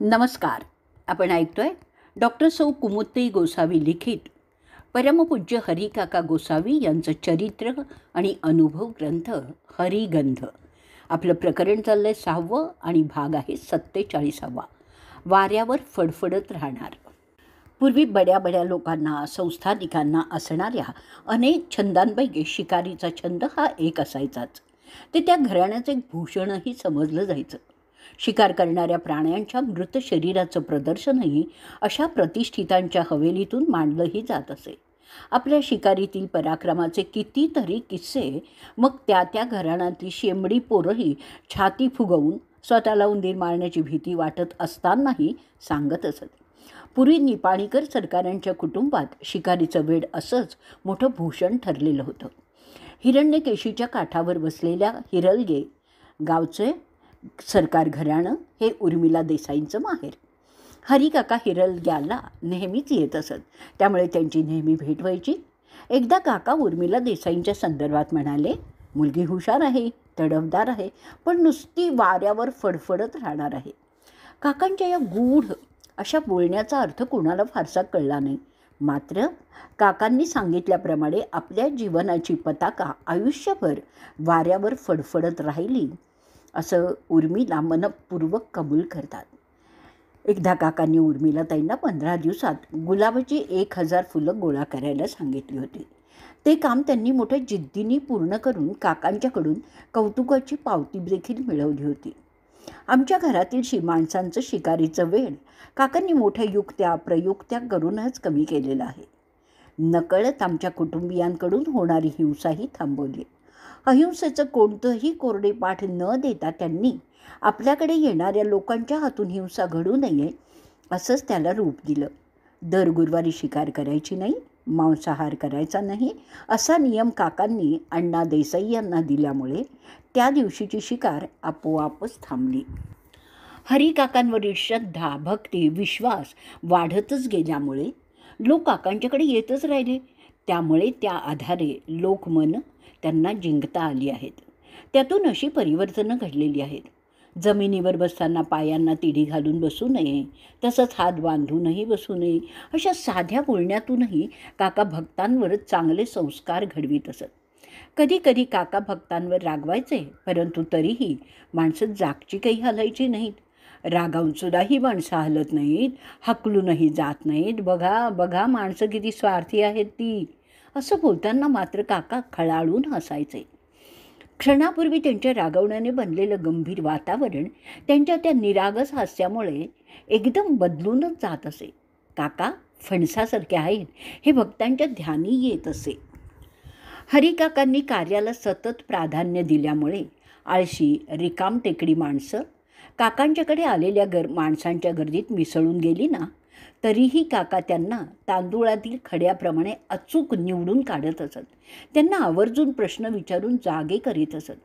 नमस्कार आपण ऐकतोय डॉक्टर सौ कुमुत्ती गोसावी लिखित परमपूज्य हरिकाका गोसावी यांचं चरित्र आणि अनुभव ग्रंथ हरिगंध आपलं प्रकरण चाललं आहे सहावं आणि भाग आहे सत्तेचाळीसावा वाऱ्यावर फडफडत राहणार पूर्वी बड्या बड्या लोकांना संस्थानिकांना असणाऱ्या अनेक छंदांपैकी शिकारीचा छंद हा एक असायचाच ते त्या घराण्याचं एक भूषणही समजलं जायचं शिकार करणाऱ्या प्राण्यांच्या मृत शरीराचं प्रदर्शनही अशा प्रतिष्ठितांच्या हवेलीतून मांडलंही जात असे आपल्या शिकारीतील पराक्रमाचे कितीतरी किस्से मग त्या त्या घराण्यातली शेंबडी पोरंही छाती फुगवून स्वतःला उंदीर मारण्याची भीती वाटत असतानाही सांगत असत पूर्वी निपाणीकर सरकारांच्या कुटुंबात शिकारीचं वेळ असंच मोठं भूषण ठरलेलं होतं हिरण्यकेशीच्या काठावर बसलेल्या हिरलगे गावचे सरकार घराणं हे उर्मिला देसाईंचं माहेर हिरल ग्याला नेहमीच येत असत त्यामुळे त्यांची नेहमी भेट व्हायची एकदा काका उर्मिला देसाईंच्या संदर्भात म्हणाले मुलगी हुशार आहे तडफदार आहे पण नुसती वाऱ्यावर फडफडत राहणार आहे काकांच्या या गूढ अशा बोलण्याचा अर्थ कोणाला फारसा कळला नाही मात्र काकांनी सांगितल्याप्रमाणे आपल्या जीवनाची पताका आयुष्यभर वाऱ्यावर फडफडत राहिली असं उर्मिला मनपूर्वक कबूल करतात एकदा काकांनी उर्मिला ताईंना पंधरा दिवसात गुलाबाची एक हजार फुलं गोळा करायला सांगितली होती ते काम त्यांनी मोठ्या जिद्दीने पूर्ण करून काकांच्याकडून कौतुकाची पावती देखील मिळवली होती आमच्या घरातील शी माणसांचं शिकारीचं वेळ काकांनी मोठ्या युक्त्या प्रयुक्त्या करूनच कमी केलेलं आहे नकळत आमच्या कुटुंबियांकडून होणारी हिंसाही थांबवली अहिंसेचं कोणतंही कोरडे पाठ न देता त्यांनी आपल्याकडे येणाऱ्या लोकांच्या हातून हिंसा घडू नये असंच त्याला रूप दिलं दर गुरुवारी शिकार करायची नाही मांसाहार करायचा नाही असा नियम काकांनी अण्णा देसाई यांना दिल्यामुळे त्या दिवशीची शिकार आपोआपच थांबली हरिकाकांवरील श्रद्धा भक्ती विश्वास वाढतच गेल्यामुळे लोक काकांच्याकडे येतच राहिले त्यामुळे त्या आधारे लोकमन त्यांना जिंकता आली आहेत त्यातून अशी परिवर्तनं घडलेली आहेत जमिनीवर बसताना पायांना तिढी घालून बसू नये तसंच हात बांधूनही बसू नये अशा साध्या बोलण्यातूनही काका भक्तांवर चांगले संस्कार घडवीत असत कधी कधी काका भक्तांवर रागवायचे परंतु तरीही माणसं जागची काही हलायची नाहीत रागावूनसुद्धाही माणसं हलत नाहीत हकलूनही जात नाहीत बघा बघा माणसं किती स्वार्थी आहेत ती असं बोलताना मात्र काका खळाळून हसायचे क्षणापूर्वी त्यांच्या रागवण्याने बनलेलं गंभीर वातावरण त्यांच्या त्या निरागस हास्यामुळे एकदम बदलूनच जात असे काका फणसासारखे आहेत हे भक्तांच्या ध्यानी येत असे हरिकाकांनी कार्याला सतत प्राधान्य दिल्यामुळे आळशी रिकाम टेकडी माणसं काकांच्याकडे आलेल्या गर माणसांच्या गर्दीत मिसळून गेली ना तरीही काका त्यांना तांदुळातील खड्याप्रमाणे अचूक निवडून काढत असत त्यांना आवर्जून प्रश्न विचारून जागे करीत असत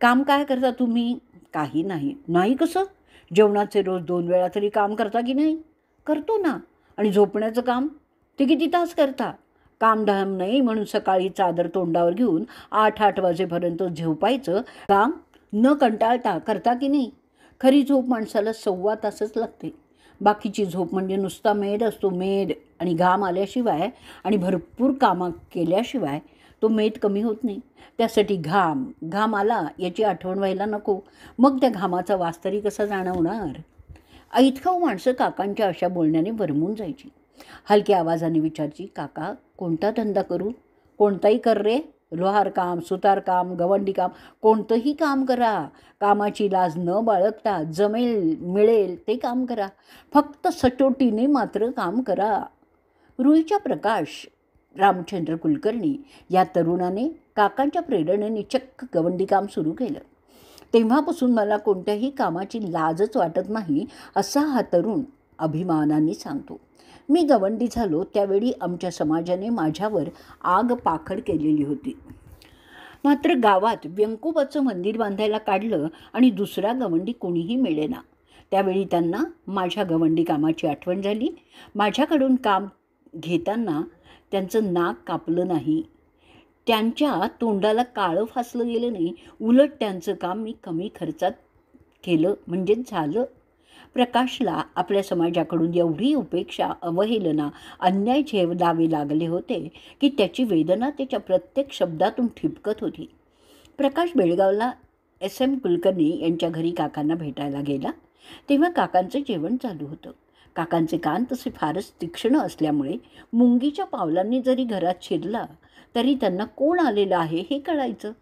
काम काय करता तुम्ही काही नाही नाही कसं जेवणाचे रोज दोन वेळा तरी काम करता की नाही करतो ना आणि झोपण्याचं काम ते किती तास करता कामधाम नाही म्हणून सकाळी चादर तोंडावर घेऊन आठ आठ वाजेपर्यंत झोपायचं काम न कंटाळता करता की नाही खरी झोप माणसाला सव्वा तासच लागते बाकीची झोप म्हणजे नुसता मेद असतो मेद आणि घाम आल्याशिवाय आणि भरपूर कामं केल्याशिवाय तो मेद कमी होत नाही त्यासाठी घाम घाम आला याची आठवण व्हायला नको मग त्या घामाचा वास तरी कसा जाणवणार ऐतखाऊ माणसं काकांच्या अशा बोलण्याने भरमून जायची हलक्या आवाजाने विचारची काका कोणता धंदा करू कोणताही कर रे लोहारकाम सुतारकाम गवंडीकाम कोणतंही काम करा कामाची लाज न बाळगता जमेल मिळेल ते काम करा फक्त सचोटीने मात्र काम करा रुईचा प्रकाश रामचंद्र कुलकर्णी या तरुणाने काकांच्या प्रेरणेने चक्क गवंडी काम सुरू केलं तेव्हापासून मला कोणत्याही कामाची लाजच वाटत नाही असा हा तरुण अभिमानाने सांगतो मी गवंडी झालो त्यावेळी आमच्या समाजाने माझ्यावर आग पाखड केलेली होती मात्र गावात व्यंकोबाचं मंदिर बांधायला काढलं आणि दुसरा गवंडी कोणीही मिळेना त्यावेळी त्यांना माझ्या गवंडी कामाची आठवण झाली माझ्याकडून काम घेताना त्यांचं नाक कापलं नाही त्यांच्या तोंडाला काळं फासलं गेलं नाही उलट त्यांचं काम मी कमी खर्चात केलं म्हणजे झालं प्रकाशला आपल्या समाजाकडून एवढी उपेक्षा अवहेलना अन्याय झेवदावे लागले होते की त्याची वेदना त्याच्या प्रत्येक शब्दातून ठिपकत होती प्रकाश बेळगावला एस एम कुलकर्णी यांच्या घरी काकांना भेटायला गेला तेव्हा काकांचं जेवण चालू होतं काकांचे कान तसे फारच तीक्ष्ण असल्यामुळे मुंगीच्या पावलांनी जरी घरात शिरला तरी त्यांना कोण आलेलं आहे हे कळायचं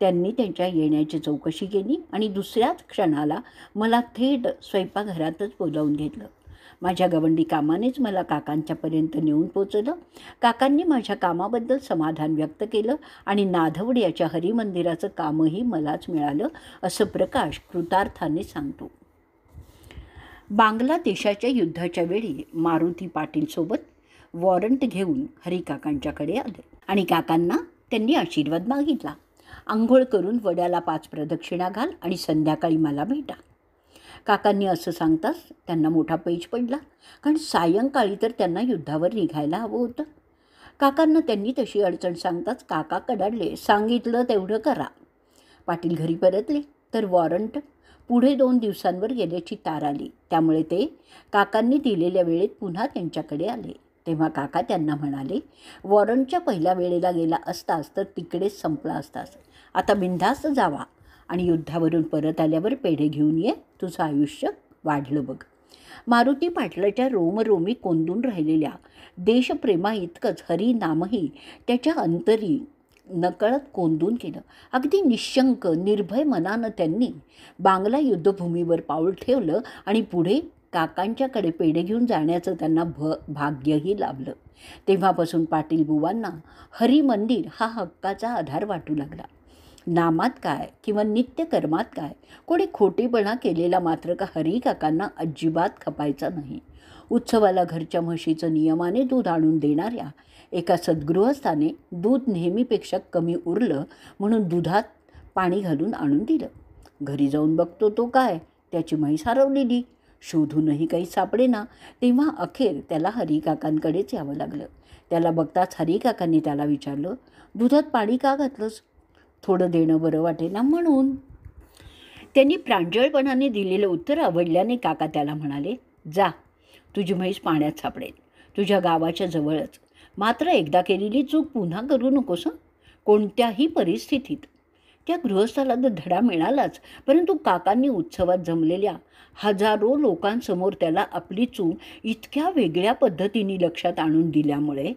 त्यांनी त्यांच्या येण्याची चौकशी केली आणि दुसऱ्याच क्षणाला मला थेट स्वयंपाकघरातच बोलावून घेतलं माझ्या गवंडी कामानेच मला काकांच्यापर्यंत नेऊन पोचलं काकांनी माझ्या कामाबद्दल समाधान व्यक्त केलं आणि नाधवड याच्या हरिमंदिराचं कामही मलाच मिळालं असं प्रकाश कृतार्थाने सांगतो बांगलादेशाच्या युद्धाच्या वेळी मारुती पाटीलसोबत वॉरंट घेऊन हरिकाकांच्याकडे आले आणि काकांना त्यांनी आशीर्वाद मागितला आंघोळ करून वड्याला पाच प्रदक्षिणा घाल आणि संध्याकाळी मला भेटा काकांनी असं सांगताच त्यांना मोठा पैज पडला कारण सायंकाळी तर त्यांना युद्धावर निघायला हवं होतं काकांना त्यांनी तशी अडचण सांगताच काका कडाडले सांगितलं तेवढं करा पाटील घरी परतले तर वॉरंट पुढे दोन दिवसांवर गेल्याची तार आली त्यामुळे ते काकांनी दिलेल्या वेळेत पुन्हा त्यांच्याकडे आले तेव्हा काका त्यांना म्हणाले वॉरंटच्या पहिल्या वेळेला गेला असतास तर तिकडेच संपला असतास आता बिंधास्त जावा आणि युद्धावरून परत आल्यावर पेढे घेऊन ये तुझं आयुष्य वाढलं बघ मारुती पाटलाच्या रोमरोमी कोंदून राहिलेल्या देशप्रेमा इतकंच नामही त्याच्या अंतरी नकळत कोंदून केलं अगदी निशंक निर्भय मनानं त्यांनी बांगला युद्धभूमीवर पाऊल ठेवलं आणि पुढे काकांच्याकडे पेढे घेऊन जाण्याचं त्यांना भ भाग्यही लाभलं तेव्हापासून पाटील बुवांना हरी मंदिर हा हक्काचा आधार वाटू लागला नामात काय किंवा नित्यकर्मात काय कोणी खोटेपणा केलेला मात्र का हरी काकांना अजिबात खपायचा नाही उत्सवाला घरच्या म्हशीचं नियमाने दूध आणून देणाऱ्या एका सद्गृहस्थाने दूध नेहमीपेक्षा कमी उरलं म्हणून दुधात पाणी घालून आणून दिलं घरी जाऊन बघतो तो काय त्याची म्हैस हरवलेली शोधूनही काही सापडे ना तेव्हा अखेर त्याला हरिकाकांकडेच यावं लागलं त्याला बघताच हरिकाकांनी त्याला विचारलं दुधात पाणी का घातलंस थोडं देणं बरं वाटे ना म्हणून त्यांनी प्रांजळपणाने दिलेलं उत्तर आवडल्याने काका त्याला म्हणाले जा तुझी म्हैस पाण्यात सापडेल तुझ्या गावाच्या जवळच मात्र एकदा केलेली चूक पुन्हा करू नकोस कोणत्याही परिस्थितीत त्या गृहस्थाला तर धडा मिळालाच परंतु काकांनी उत्सवात जमलेल्या हजारो लोकांसमोर त्याला आपली चूक इतक्या वेगळ्या पद्धतीने लक्षात आणून दिल्यामुळे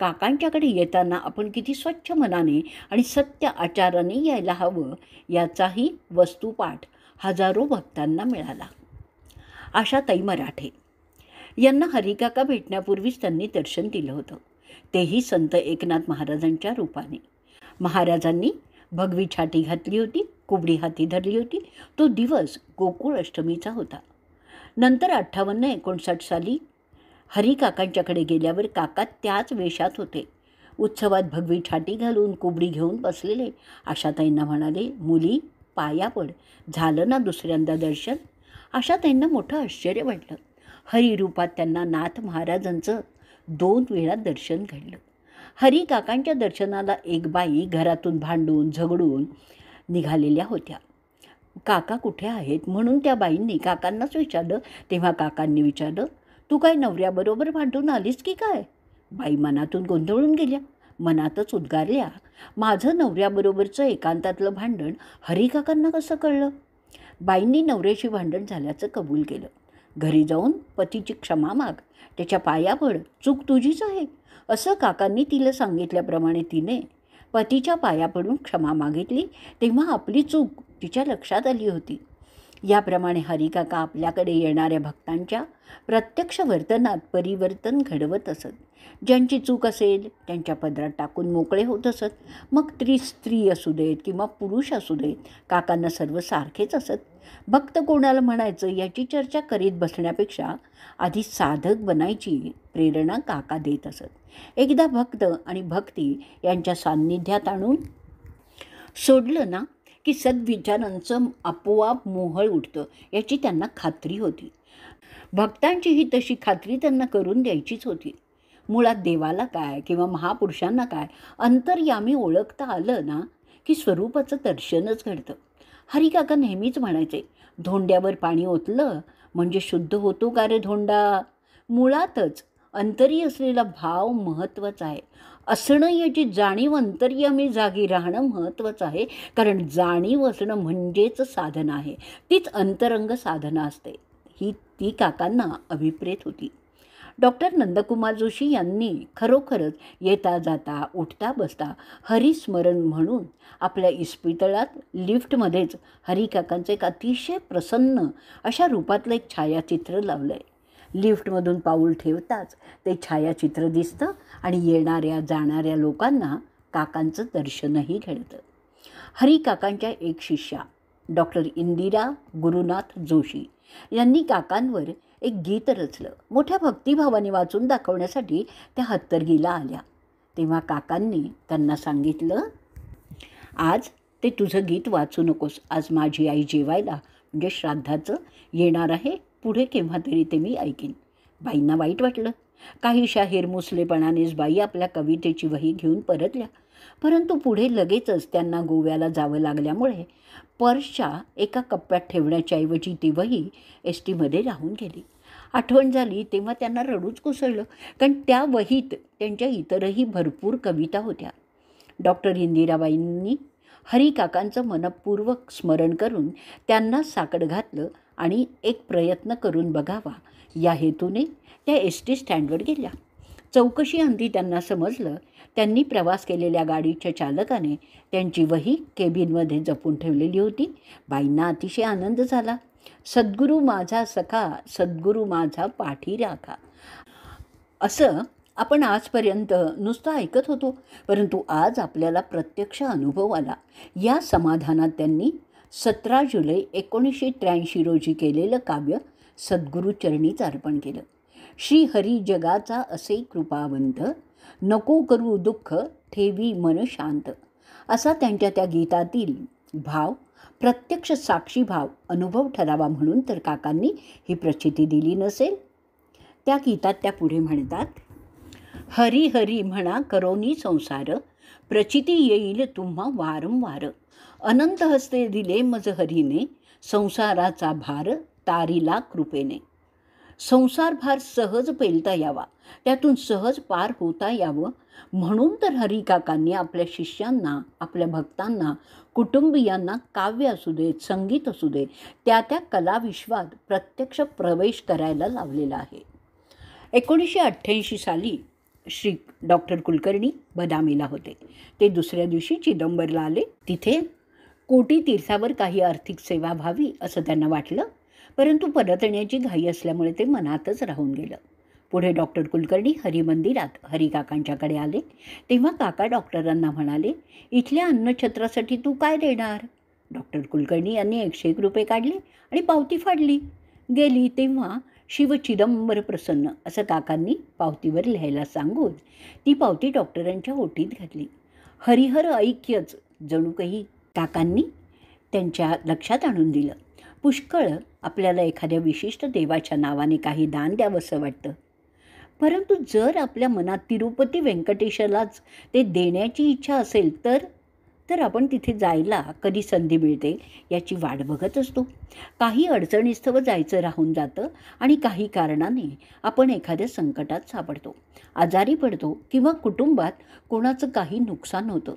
काकांच्याकडे येताना आपण किती स्वच्छ मनाने आणि सत्य आचाराने यायला हवं याचाही वस्तुपाठ हजारो भक्तांना मिळाला आशाताई मराठे यांना हरिकाका भेटण्यापूर्वीच त्यांनी दर्शन दिलं होतं तेही संत एकनाथ महाराजांच्या रूपाने महाराजांनी भगवी छाटी घातली होती कुबडी हाती धरली होती तो दिवस गोकुळ अष्टमीचा होता नंतर अठ्ठावन्न एकोणसाठ साली हरिकाकांच्याकडे गेल्यावर काका त्याच वेशात होते उत्सवात भगवी छाटी घालून कुबडी घेऊन बसलेले आशाताईंना म्हणाले मुली पाया पड झालं ना दुसऱ्यांदा दर्शन आशाताईंना मोठं आश्चर्य वाटलं हरिरूपात त्यांना नाथ महाराजांचं दोन वेळा दर्शन घडलं हरी काकांच्या दर्शनाला एक बाई घरातून भांडून झगडून निघालेल्या होत्या काका कुठे आहेत म्हणून त्या बाईंनी काकांनाच विचारलं तेव्हा काकांनी विचारलं तू काय नवऱ्याबरोबर भांडून आलीस की काय बाई मनातून गोंधळून गेल्या मनातच उद्गारल्या माझं नवऱ्याबरोबरचं एकांतातलं भांडण हरिकाकांना कसं कळलं बाईंनी नवऱ्याशी भांडण झाल्याचं कबूल केलं घरी जाऊन पतीची क्षमा माग त्याच्या पाया चूक तुझीच आहे असं काकांनी तिला सांगितल्याप्रमाणे तिने पतीच्या पाया पडून क्षमा मागितली तेव्हा आपली चूक तिच्या लक्षात आली होती याप्रमाणे हरिकाका आपल्याकडे येणाऱ्या भक्तांच्या प्रत्यक्ष वर्तनात परिवर्तन घडवत असत ज्यांची चूक असेल त्यांच्या पदरात टाकून मोकळे होत असत मग त्री स्त्री असू देत किंवा पुरुष असू देत काकांना सर्व सारखेच असत भक्त कोणाला म्हणायचं याची चर्चा करीत बसण्यापेक्षा आधी साधक बनायची प्रेरणा काका देत असत एकदा भक्त आणि भक्ती यांच्या सान्निध्यात आणून सोडलं ना की सद्विचारांचं आपोआप मोहळ उठतं याची त्यांना खात्री होती भक्तांची ही तशी खात्री त्यांना करून द्यायचीच होती मुळात देवाला काय किंवा महापुरुषांना काय अंतर्यामी ओळखता आलं ना की स्वरूपाचं दर्शनच घडतं हरिकाका नेहमीच म्हणायचे धोंड्यावर पाणी ओतलं म्हणजे शुद्ध होतो का रे धोंडा मुळातच अंतरी असलेला भाव महत्त्वाचा आहे असणं याची जाणीव अंतर्यामी जागी राहणं महत्त्वाचं आहे कारण जाणीव असणं म्हणजेच साधन आहे तीच अंतरंग साधना असते ही ती काकांना अभिप्रेत होती डॉक्टर नंदकुमार जोशी यांनी खरोखरच येता जाता उठता बसता हरिस्मरण म्हणून आपल्या इस्पितळात लिफ्टमध्येच हरिकाकांचं एक अतिशय प्रसन्न अशा रूपातलं एक छायाचित्र लावलं आहे लिफ्टमधून पाऊल ठेवताच ते छायाचित्र दिसतं आणि येणाऱ्या जाणाऱ्या लोकांना काकांचं दर्शनही घडतं हरिकाकांच्या एक शिष्या डॉक्टर इंदिरा गुरुनाथ जोशी यांनी काकांवर एक गीत रचलं मोठ्या भक्तिभावाने वाचून दाखवण्यासाठी त्या हत्तरगीला आल्या तेव्हा काकांनी त्यांना सांगितलं आज ते तुझं गीत वाचू नकोस आज माझी आई जेवायला म्हणजे श्राद्धाचं येणार आहे पुढे केव्हा तरी ते मी ऐकेन बाईंना वाईट वाटलं काही शाहीर मुसलेपणानेच बाई आपल्या कवितेची वही घेऊन परतल्या परंतु पुढे लगेचच त्यांना गोव्याला जावं लागल्यामुळे पर्सच्या एका कप्प्यात ठेवण्याच्याऐवजी ती वही एस टीमध्ये राहून गेली आठवण झाली तेव्हा त्यांना रडूच कोसळलं कारण त्या वहीत त्यांच्या इतरही भरपूर कविता होत्या डॉक्टर इंदिराबाईंनी हरिकाकांचं मनपूर्वक स्मरण करून त्यांना साकड घातलं आणि एक प्रयत्न करून बघावा या हेतूने त्या एस टी स्टँडवर गेल्या चौकशी अंती त्यांना समजलं त्यांनी प्रवास केलेल्या गाडीच्या चालकाने त्यांची वही केबिनमध्ये जपून ठेवलेली होती बाईंना अतिशय आनंद झाला सद्गुरू माझा सखा सद्गुरू माझा पाठी राखा असं आपण आजपर्यंत नुसतं ऐकत होतो परंतु आज आपल्याला प्रत्यक्ष अनुभव आला या समाधानात त्यांनी सतरा जुलै एकोणीसशे त्र्याऐंशी रोजी केलेलं काव्य सद्गुरूचरणीच अर्पण केलं श्री हरी जगाचा असे कृपावंत नको करू दुःख ठेवी मन शांत असा त्यांच्या त्या गीतातील भाव प्रत्यक्ष साक्षी भाव अनुभव ठरावा म्हणून तर काकांनी ही प्रचिती दिली नसेल त्या गीतात त्या पुढे म्हणतात हरी हरी म्हणा करोनी संसार प्रचिती येईल तुम्हा वारंवार अनंत हस्ते दिले मज हरीने संसाराचा भार तारीला कृपेने संसारभार सहज पेलता यावा त्यातून सहज पार होता यावं म्हणून तर हरिकाकांनी आपल्या शिष्यांना आपल्या भक्तांना कुटुंबियांना काव्य असू दे संगीत असू दे त्या त्या कलाविश्वात प्रत्यक्ष प्रवेश करायला लावलेला आहे एकोणीसशे अठ्ठ्याऐंशी साली श्री डॉक्टर कुलकर्णी बदामीला होते ते दुसऱ्या दिवशी चिदंबरला आले तिथे कोटी तीर्थावर काही आर्थिक सेवा व्हावी असं त्यांना वाटलं परंतु परत येण्याची घाई असल्यामुळे ते मनातच राहून गेलं पुढे डॉक्टर कुलकर्णी हरिमंदिरात हरिकाकांच्याकडे आले तेव्हा काका डॉक्टरांना म्हणाले इथल्या अन्नछत्रासाठी तू काय देणार डॉक्टर कुलकर्णी यांनी एकशे एक रुपये काढले आणि पावती फाडली गेली तेव्हा शिव चिदंबर प्रसन्न असं काकांनी पावतीवर लिहायला सांगून ती पावती डॉक्टरांच्या ओटीत घातली हरिहर ऐक्यच जणू काही काकांनी त्यांच्या लक्षात आणून दिलं पुष्कळ आपल्याला एखाद्या विशिष्ट देवाच्या नावाने काही दान द्यावंसं वाटतं परंतु जर आपल्या मनात तिरुपती व्यंकटेशलाच ते देण्याची इच्छा असेल तर तर आपण तिथे जायला कधी संधी मिळते याची वाट बघत असतो काही अडचणीस्तव जायचं राहून जातं आणि काही कारणाने आपण एखाद्या संकटात सापडतो आजारी पडतो किंवा कुटुंबात कोणाचं काही नुकसान होतं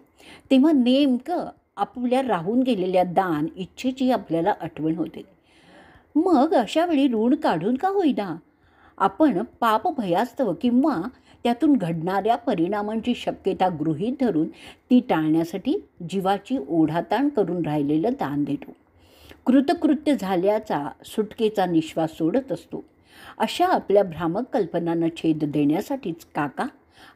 तेव्हा नेमकं आपल्या राहून गेलेल्या दान इच्छेची आपल्याला आठवण होते मग अशावेळी ऋण काढून का होईना आपण पाप भयास्तव किंवा त्यातून घडणाऱ्या परिणामांची शक्यता गृहीत धरून ती टाळण्यासाठी जीवाची ओढाताण करून राहिलेलं दान देतो कृतकृत्य झाल्याचा सुटकेचा निश्वास सोडत असतो अशा आपल्या भ्रामक कल्पनांना छेद देण्यासाठीच काका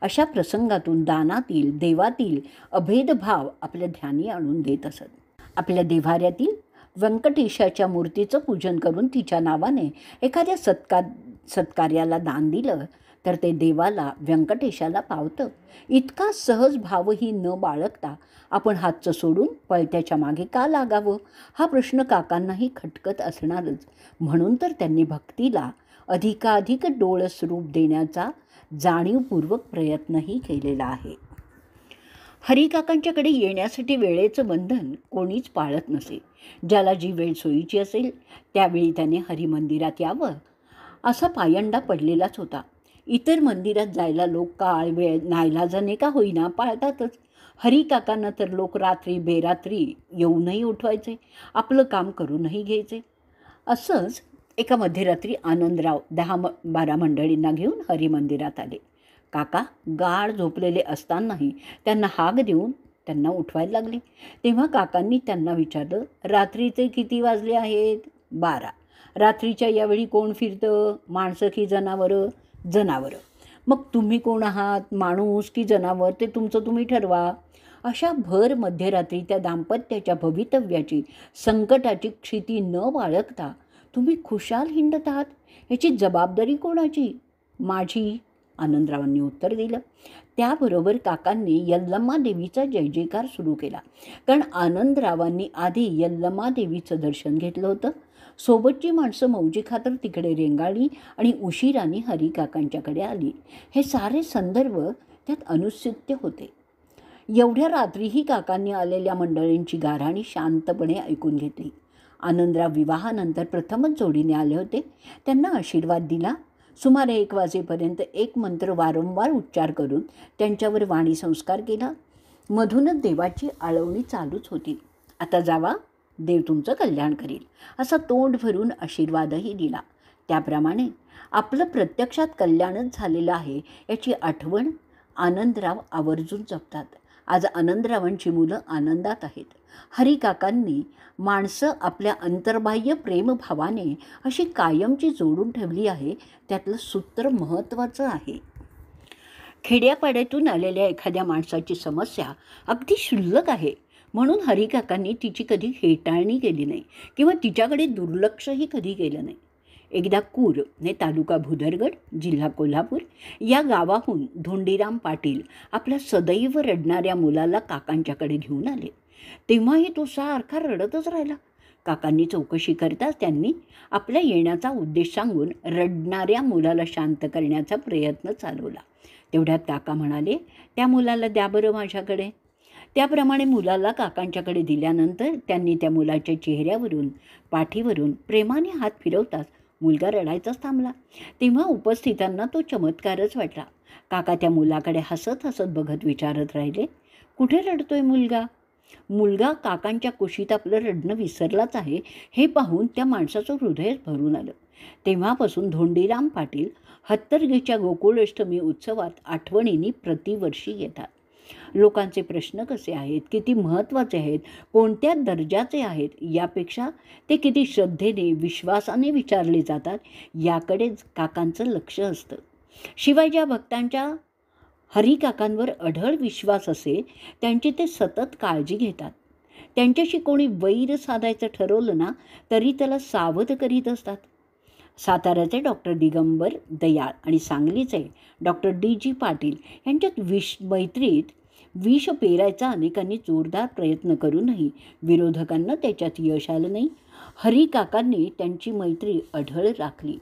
अशा प्रसंगातून दानातील देवातील अभेदभाव आपल्या ध्यानी आणून देत असत आपल्या देव्हाऱ्यातील व्यंकटेशाच्या मूर्तीचं पूजन करून तिच्या नावाने एखाद्या सत्कार सत्कार्याला दान दिलं तर ते देवाला व्यंकटेशाला पावतं इतका सहज भावही न बाळगता आपण हातचं सोडून पळत्याच्या मागे का लागावं हा प्रश्न काकांनाही खटकत असणारच म्हणून तर त्यांनी भक्तीला अधिकाधिक डोळस रूप देण्याचा जाणीवपूर्वक प्रयत्नही केलेला आहे हरिकाकांच्याकडे येण्यासाठी वेळेचं बंधन कोणीच पाळत नसे ज्याला जी वेळ सोयीची असेल त्यावेळी त्याने हरिमंदिरात यावं असा पायंडा पडलेलाच होता इतर मंदिरात जायला लोक काळ वेळ नायलाजाने का होईना पाळतातच हरिकाकांना तर लोक रात्री बेरात्री येऊनही उठवायचे आपलं काम करूनही घ्यायचे असंच एका मध्यरात्री आनंदराव दहा म बारा मंडळींना घेऊन हरिमंदिरात आले काका गाढ झोपलेले असतानाही त्यांना हाक देऊन त्यांना उठवायला लागले तेव्हा काकांनी त्यांना विचारलं रात्रीचे किती वाजले आहेत बारा रात्रीच्या यावेळी कोण फिरतं माणसं की जनावरं जनावरं मग तुम्ही कोण आहात माणूस की जनावर ते तुमचं तुम्ही ठरवा अशा भर मध्यरात्री त्या दाम्पत्याच्या भवितव्याची संकटाची क्षिती न बाळगता तुम्ही खुशाल हिंडत आहात याची जबाबदारी कोणाची माझी आनंदरावांनी उत्तर दिलं त्याबरोबर काकांनी यल्लम्मा देवीचा जय जयकार सुरू केला कारण आनंदरावांनी आधी यल्लम्मा देवीचं दर्शन घेतलं होतं सोबतची माणसं मौजी खातर तिकडे रेंगाळली आणि उशिराने हरिकाकांच्याकडे आली हे सारे संदर्भ त्यात अनुसित्य होते एवढ्या रात्रीही काकांनी आलेल्या मंडळींची गाराणी शांतपणे ऐकून घेतली आनंदराव विवाहानंतर प्रथमच जोडीने आले होते त्यांना आशीर्वाद दिला सुमारे एक वाजेपर्यंत एक मंत्र वारंवार उच्चार करून त्यांच्यावर वाणी संस्कार केला मधूनच देवाची आळवणी चालूच होती आता जावा देव तुमचं कल्याण करील असा तोंड भरून आशीर्वादही दिला त्याप्रमाणे आपलं प्रत्यक्षात कल्याणच झालेलं आहे याची आठवण आनंदराव आवर्जून जपतात आज आनंदरावांची मुलं आनंदात आहेत हरिकाकांनी माणसं आपल्या अंतर्बाह्य प्रेमभावाने अशी कायमची जोडून ठेवली आहे त्यातलं सूत्र महत्त्वाचं आहे खेड्यापाड्यातून आलेल्या एखाद्या माणसाची समस्या अगदी शुल्लक आहे म्हणून हरिकाकांनी तिची कधी हेटाळणी केली नाही किंवा तिच्याकडे दुर्लक्षही कधी केलं नाही एकदा कूर ने तालुका भुदरगड जिल्हा कोल्हापूर या गावाहून धोंडीराम पाटील आपल्या सदैव रडणाऱ्या मुलाला काकांच्याकडे घेऊन आले तेव्हाही तो सारखा रडतच राहिला काकांनी चौकशी करताच त्यांनी आपल्या येण्याचा उद्देश सांगून रडणाऱ्या मुलाला शांत करण्याचा प्रयत्न चालवला तेवढ्यात काका म्हणाले त्या मुलाला द्या बरं माझ्याकडे त्याप्रमाणे मुलाला काकांच्याकडे दिल्यानंतर त्यांनी त्या मुलाच्या चेहऱ्यावरून पाठीवरून प्रेमाने हात फिरवताच मुलगा रडायचाच थांबला तेव्हा उपस्थितांना तो चमत्कारच वाटला काका त्या मुलाकडे हसत हसत बघत विचारत राहिले कुठे रडतोय मुलगा मुलगा काकांच्या कुशीत आपलं रडणं विसरलाच आहे हे पाहून त्या माणसाचं हृदय भरून आलं तेव्हापासून धोंडीराम पाटील हत्तरगेच्या गोकुळष्टमी उत्सवात आठवणीने प्रतिवर्षी येतात लोकांचे प्रश्न कसे आहेत किती महत्त्वाचे आहेत कोणत्या दर्जाचे आहेत यापेक्षा ते किती श्रद्धेने विश्वासाने विचारले जातात याकडेच काकांचं लक्ष असतं शिवाय ज्या भक्तांच्या हरिकाकांवर अढळ विश्वास असेल त्यांची ते सतत काळजी घेतात त्यांच्याशी कोणी वैर साधायचं ठरवलं ना तरी त्याला सावध करीत असतात साताऱ्याचे डॉक्टर दिगंबर दयाळ आणि सांगलीचे डॉक्टर डी जी पाटील यांच्यात विष मैत्रीत विष पेरायचा अनेकांनी जोरदार प्रयत्न करूनही विरोधकांना त्याच्यात यश आलं नाही हरिकाकांनी त्यांची मैत्री अढळ राखली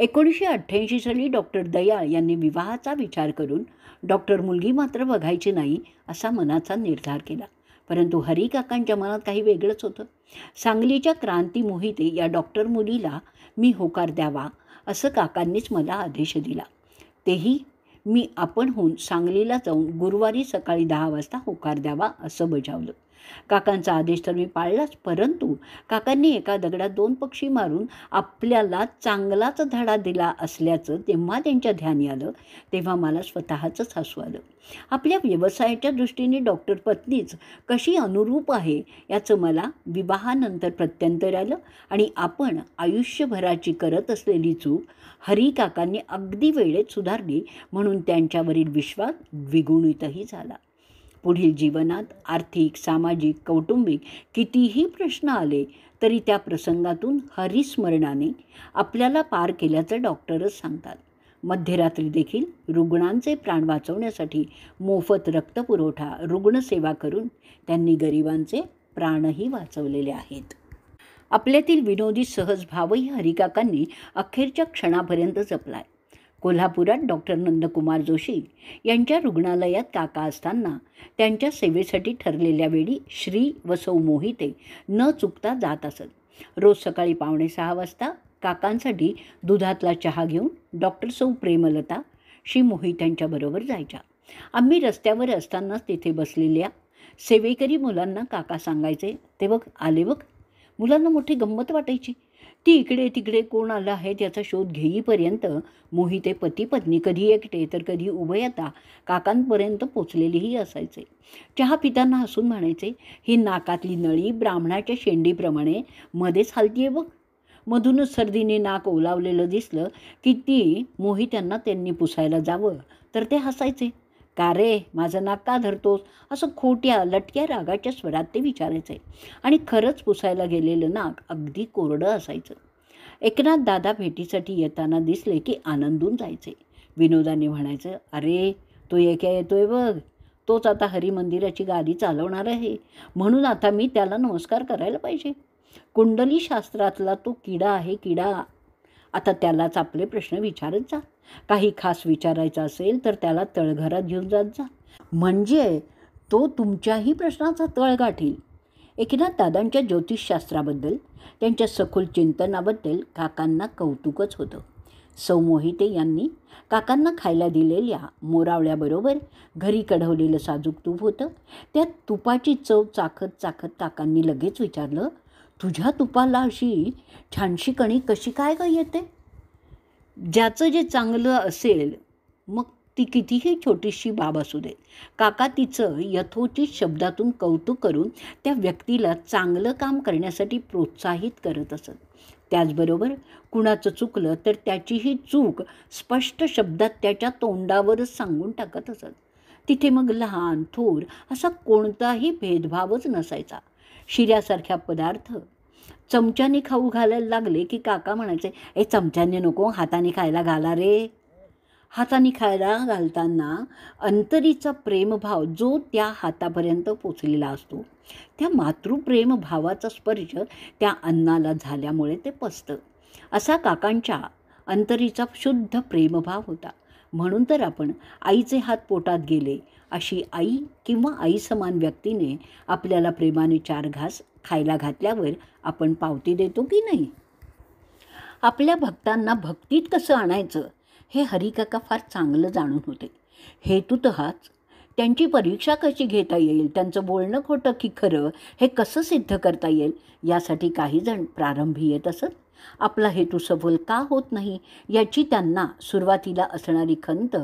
एकोणीसशे अठ्ठ्याऐंशी साली डॉक्टर दयाळ यांनी विवाहाचा विचार करून डॉक्टर मुलगी मात्र बघायची नाही असा मनाचा निर्धार केला परंतु हरिकाकांच्या मनात काही वेगळंच होतं सांगलीच्या क्रांती मोहिते या डॉक्टर मुलीला मी होकार द्यावा असं काकांनीच मला आदेश दिला तेही मी आपण होऊन सांगलीला जाऊन गुरुवारी सकाळी दहा वाजता होकार द्यावा असं बजावलं काकांचा आदेश तर मी पाळलाच परंतु काकांनी एका दगडात दोन पक्षी मारून आपल्याला चांगलाच धडा दिला असल्याचं तेव्हा त्यांच्या ध्यानी आलं तेव्हा मला स्वतःचंच हसू आलं आपल्या व्यवसायाच्या दृष्टीने डॉक्टर पत्नीच कशी अनुरूप आहे याचं मला विवाहानंतर प्रत्यंतर आलं आणि आपण आयुष्यभराची करत असलेली चूक हरी काकांनी अगदी वेळेत सुधारली म्हणून त्यांच्यावरील विश्वास द्विगुणितही झाला पुढील जीवनात आर्थिक सामाजिक कौटुंबिक कितीही प्रश्न आले तरी त्या प्रसंगातून हरिस्मरणाने आपल्याला पार केल्याचं डॉक्टरच सांगतात मध्यरात्री देखील रुग्णांचे प्राण वाचवण्यासाठी मोफत रक्तपुरवठा रुग्णसेवा करून त्यांनी गरिबांचे प्राणही वाचवलेले आहेत आपल्यातील विनोदी सहज भावही हरिकाकांनी अखेरच्या क्षणापर्यंत जपलाय कोल्हापुरात डॉक्टर नंदकुमार जोशी यांच्या रुग्णालयात काका असताना त्यांच्या सेवेसाठी ठरलेल्या वेळी श्री व सौ मोहिते न चुकता जात असत रोज सकाळी पावणे सहा वाजता काकांसाठी दुधातला चहा घेऊन डॉक्टर सौ प्रेमलता श्री मोहित्यांच्याबरोबर बरोबर जायच्या आम्ही रस्त्यावर असतानाच तिथे बसलेल्या सेवेकरी मुलांना काका सांगायचे ते बघ आले बघ मुलांना मोठी गंमत वाटायची ती इकडे तिकडे कोण आलं आहे त्याचा शोध घेईपर्यंत मोहिते पती पत्नी कधी एकटे तर कधी उभयता काकांपर्यंत पोचलेलीही असायचे चहा पितांना हसून म्हणायचे ही नाकातली नळी ब्राह्मणाच्या शेंडीप्रमाणे मध्येच हलतीये बघ मधूनच सर्दीने नाक ओलावलेलं दिसलं की ती मोहित्यांना त्यांनी पुसायला जावं तर ते हसायचे का रे माझं नाक का धरतोस असं खोट्या लटक्या रागाच्या स्वरात ते विचारायचंय आणि खरंच पुसायला गेलेलं नाक अगदी कोरडं असायचं एकनाथ दादा भेटीसाठी येताना दिसले की आनंदून जायचे विनोदाने म्हणायचं अरे तो एका येतोय बघ तोच आता हरिमंदिराची गाडी चालवणार आहे म्हणून आता मी त्याला नमस्कार करायला पाहिजे कुंडलीशास्त्रातला तो किडा आहे किडा आता त्यालाच आपले प्रश्न विचारत जा काही खास विचारायचं असेल तर त्याला तळघरात घेऊन जात जा म्हणजे तो तुमच्याही प्रश्नाचा तळ गाठील एकनाथ दादांच्या ज्योतिषशास्त्राबद्दल त्यांच्या सखोल चिंतनाबद्दल काकांना कौतुकच होतं सौ मोहिते यांनी काकांना खायला दिलेल्या मोरावळ्याबरोबर घरी कढवलेलं साजूक तूप होतं त्या तुपाची चव चाखत चाखत काकांनी लगेच विचारलं तुझ्या तुपाला अशी छानशी कणी कशी काय काय येते ज्याचं जे चांगलं असेल मग ती कितीही छोटीशी बाब असू दे काका तिचं यथोचित शब्दातून कौतुक करून त्या व्यक्तीला चांगलं काम करण्यासाठी प्रोत्साहित करत असत त्याचबरोबर कुणाचं चुकलं तर त्याचीही चूक स्पष्ट शब्दात त्याच्या तोंडावरच सांगून टाकत असत तिथे मग लहान थोर असा कोणताही भेदभावच नसायचा शिऱ्यासारख्या पदार्थ चमच्याने खाऊ घालायला लागले की काका म्हणायचे ए चमच्याने नको हाताने खायला घाला रे हाताने खायला घालताना अंतरीचा प्रेमभाव जो त्या हातापर्यंत पोचलेला असतो त्या मातृप्रेमभावाचा स्पर्श त्या अन्नाला झाल्यामुळे ते पसतं असा काकांच्या अंतरीचा शुद्ध प्रेमभाव होता म्हणून तर आपण आईचे हात पोटात गेले अशी आई किंवा आई समान व्यक्तीने आपल्याला प्रेमाने चार घास खायला घातल्यावर आपण पावती देतो की नाही आपल्या भक्तांना भक्तीत कसं आणायचं हे हरिकाका फार चांगलं जाणून होते हेतू हाच त्यांची परीक्षा कशी घेता येईल त्यांचं बोलणं खोटं की खरं हे कसं सिद्ध करता येईल यासाठी काहीजण प्रारंभी येत असत आपला हेतू सफल का होत नाही याची त्यांना सुरुवातीला असणारी खंत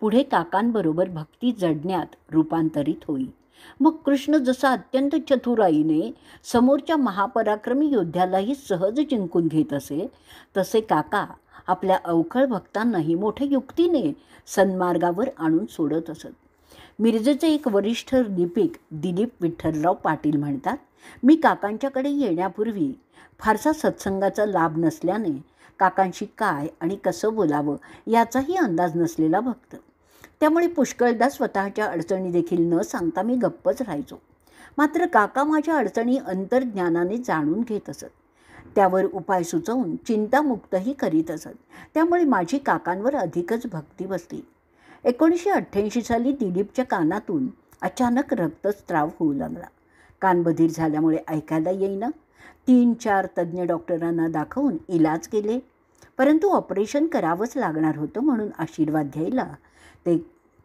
पुढे काकांबरोबर भक्ती जडण्यात रूपांतरित होईल मग कृष्ण जसा अत्यंत चतुराईने समोरच्या महापराक्रमी योद्ध्यालाही सहज जिंकून घेत असे तसे काका आपल्या अवखळ भक्तांनाही मोठ्या युक्तीने सन्मार्गावर आणून सोडत असत मिरजेचे एक वरिष्ठ लिपिक दिलीप विठ्ठलराव पाटील म्हणतात मी काकांच्याकडे येण्यापूर्वी फारसा सत्संगाचा लाभ नसल्याने काकांशी काय आणि कसं बोलावं याचाही अंदाज नसलेला भक्त त्यामुळे पुष्कळदा स्वतःच्या अडचणी देखील न सांगता मी गप्पच राहायचो मात्र काका माझ्या अडचणी अंतर्ज्ञानाने जाणून घेत असत त्यावर उपाय सुचवून चिंतामुक्तही करीत असत त्यामुळे माझी काकांवर अधिकच भक्ती बसली एकोणीसशे अठ्ठ्याऐंशी साली दिलीपच्या कानातून अचानक रक्तस्त्राव होऊ लागला कानबधीर झाल्यामुळे ऐकायला येईना तीन चार तज्ज्ञ डॉक्टरांना दाखवून इलाज केले परंतु ऑपरेशन करावंच लागणार होतं म्हणून आशीर्वाद घ्यायला ते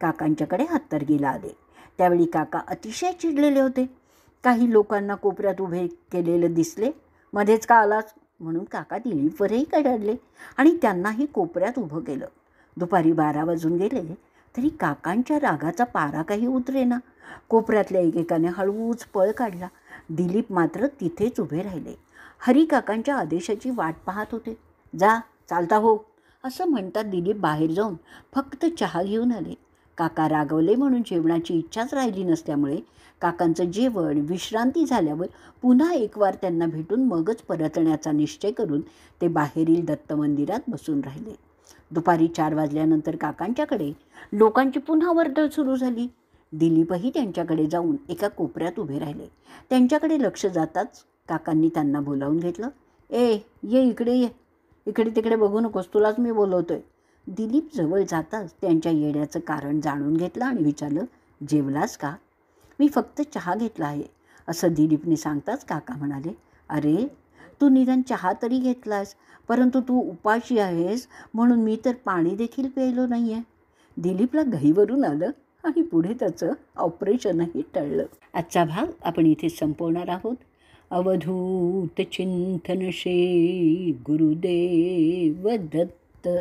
काकांच्याकडे हत्तरगीला आले त्यावेळी काका अतिशय चिडलेले होते काही लोकांना कोपऱ्यात उभे केलेले दिसले मध्येच का आलाच म्हणून काका दिलीपवरही कडाडले आणि त्यांनाही कोपऱ्यात उभं केलं दुपारी बारा वाजून गेले तरी काकांच्या रागाचा पारा काही उतरेना कोपऱ्यातल्या एकेकाने हळूच पळ काढला दिलीप मात्र तिथेच उभे राहिले हरी काकांच्या आदेशाची वाट पाहत होते जा चालता हो असं म्हणतात दिलीप बाहेर जाऊन फक्त चहा घेऊन आले काका रागवले म्हणून जेवणाची इच्छाच राहिली नसल्यामुळे काकांचं जेवण विश्रांती झाल्यावर पुन्हा एकवार त्यांना भेटून मगच परतण्याचा निश्चय करून ते बाहेरील दत्त मंदिरात बसून राहिले दुपारी चार वाजल्यानंतर काकांच्याकडे लोकांची पुन्हा वर्दळ सुरू झाली दिलीपही त्यांच्याकडे जाऊन एका कोपऱ्यात उभे राहिले त्यांच्याकडे लक्ष जाताच काकांनी त्यांना बोलावून घेतलं ए ये इकडे ये इकडे तिकडे बघू नकोस तुलाच मी बोलवतोय दिलीप जवळ जाताच त्यांच्या येण्याचं कारण जाणून घेतलं आणि विचारलं जेवलास का मी फक्त चहा घेतला आहे असं दिलीपने सांगताच काका म्हणाले अरे तू निदान चहा तरी घेतलास परंतु तू उपाशी आहेस म्हणून मी तर पाणी देखील प्यायलो नाही आहे दिलीपला घहीवरून आलं आणि पुढे त्याचं ऑपरेशनही टळलं आजचा भाग आपण इथे संपवणार आहोत अवधूत चिंतनशे गुरुदेव दत्त